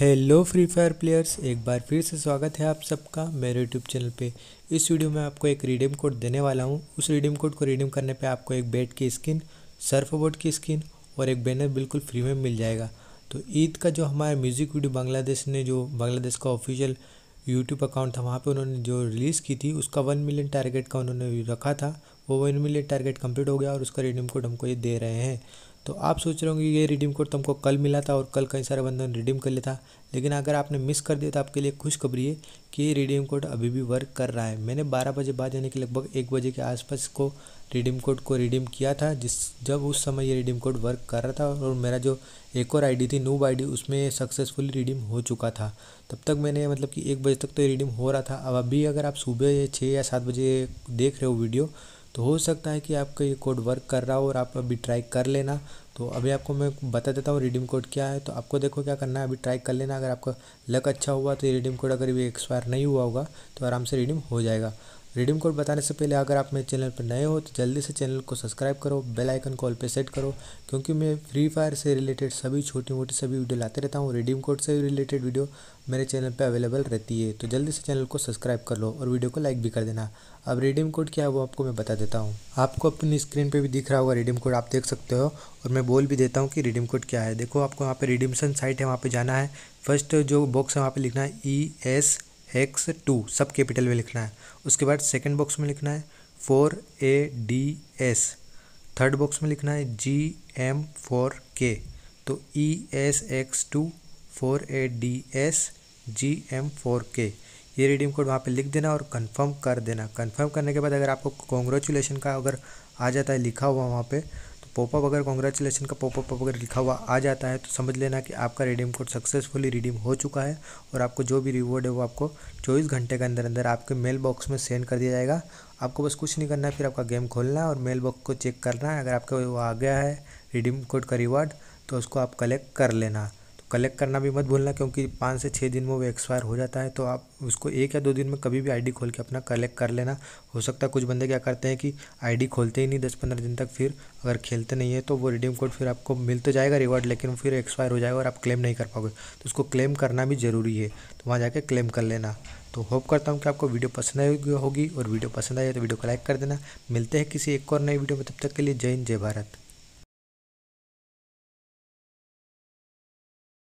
hello free fire players एक बार फिर से स्वागत है आप सबका मेरे यूट्यूब चैनल पे इस वीडियो में आपको एक रिडीम कोड देने वाला हूँ उस रिडीम कोड को रिडीम करने पे आपको एक बेट की स्किन सर्फ बोर्ड की स्किन और एक बैनर बिल्कुल फ्री में मिल जाएगा तो ईद का जो हमारा म्यूज़िक वीडियो बांग्लादेश ने जो बांग्लादेश का ऑफिशियल यूट्यूब अकाउंट था वहाँ पर उन्होंने जो रिलीज़ की थी उसका वन मिलियन टारगेट का उन्होंने रखा था वो वन मिलियन टारगेट कंप्लीट हो गया और उसका रिडीम कोड हमको ये दे रहे हैं तो आप सोच रहे होंगे ये रिडीम कोड तुमको कल मिला था और कल कई सारे बंदों ने रिडीम कर लिया था लेकिन अगर आपने मिस कर दिया तो आपके लिए खुशखबरी है कि ये रिडीम कोड अभी भी वर्क कर रहा है मैंने 12 बजे बाद यानी कि लगभग एक बजे के आसपास को रिडीम कोड को रिडीम किया था जिस जब उस समय ये रिडीम कोड वर्क कर रहा था और मेरा जो एक और आईडी थी नूब आईडी उसमें सक्सेसफुली रिडीम हो चुका था तब तक मैंने मतलब कि एक बजे तक तो ये रिडीम हो रहा था अब अभी अगर आप सुबह छः या सात बजे देख रहे हो वीडियो तो हो सकता है कि आपका ये कोड वर्क कर रहा हो और आप अभी ट्राई कर लेना तो अभी आपको मैं बता देता हूँ रिडीम कोड क्या है तो आपको देखो क्या करना है अभी ट्राई कर लेना अगर आपका लक अच्छा हुआ तो ये रिडीम कोड अगर ये एक्सपायर नहीं हुआ होगा तो आराम से रिडीम हो जाएगा रिडीम कोड बताने से पहले अगर आप मेरे चैनल पर नए हो तो जल्दी से चैनल को सब्सक्राइब करो बेल आइकन कॉल पे सेट करो क्योंकि मैं फ्री फायर से रिलेटेड सभी छोटी मोटी सभी वीडियो लाते रहता हूँ रिडीम कोड से रिलेटेड वीडियो मेरे चैनल पे अवेलेबल रहती है तो जल्दी से चैनल को सब्सक्राइब कर लो और वीडियो को लाइक भी कर देना अब रिडीम कोड क्या है वो आपको मैं बता देता हूँ आपको अपनी स्क्रीन पर भी दिख रहा होगा रिडीम कोड आप देख सकते हो और मैं बोल भी देता हूँ कि रिडीम कोड क्या है देखो आपको वहाँ पर रिडीमसन साइट है वहाँ पर जाना है फर्स्ट जो बॉक्स है वहाँ पर लिखना है E e S hex two सब कैपिटल में लिखना है उसके बाद सेकेंड बॉक्स में लिखना है four A D S third box में लिखना है जी एम फोर के तो E S X two four A D S G M four K ये रिडीम कोड वहाँ पे लिख देना और कंफर्म कर देना कंफर्म करने के बाद अगर आपको कॉन्ग्रेचुलेशन का अगर आ जाता है लिखा हुआ वहाँ पे पॉपअप अगर कॉन्ग्रेचुलेसन का पॉपअप अगर लिखा हुआ आ जाता है तो समझ लेना कि आपका रिडीम कोड सक्सेसफुली रिडीम हो चुका है और आपको जो भी रिवॉर्ड है वो आपको चौबीस घंटे के अंदर अंदर आपके मेल बॉक्स में सेंड कर दिया जाएगा आपको बस कुछ नहीं करना है फिर आपका गेम खोलना है और मेल बॉक्स को चेक करना है अगर आपका वो आ गया है रिडीम कोड का रिवॉर्ड तो उसको आप कलेक्ट कर लेना कलेक्ट करना भी मत भूलना क्योंकि पाँच से छः दिन में वो एक्सपायर हो जाता है तो आप उसको एक या दो दिन में कभी भी आईडी खोल के अपना कलेक्ट कर लेना हो सकता है कुछ बंदे क्या करते हैं कि आईडी खोलते ही नहीं दस पंद्रह दिन तक फिर अगर खेलते नहीं है तो वो रिडीम कोड फिर आपको मिल तो जाएगा रिवॉर्ड लेकिन फिर एक्सपायर हो जाएगा और आप क्लेम नहीं कर पाओगे तो उसको क्लेम करना भी ज़रूरी है तो वहाँ जाके क्लेम कर लेना तो होप करता हूँ कि आपको वीडियो पसंद आई होगी और वीडियो पसंद आई तो वीडियो को लाइक कर देना मिलते हैं किसी एक और नई वीडियो में तब तक के लिए जय हिंद जय भारत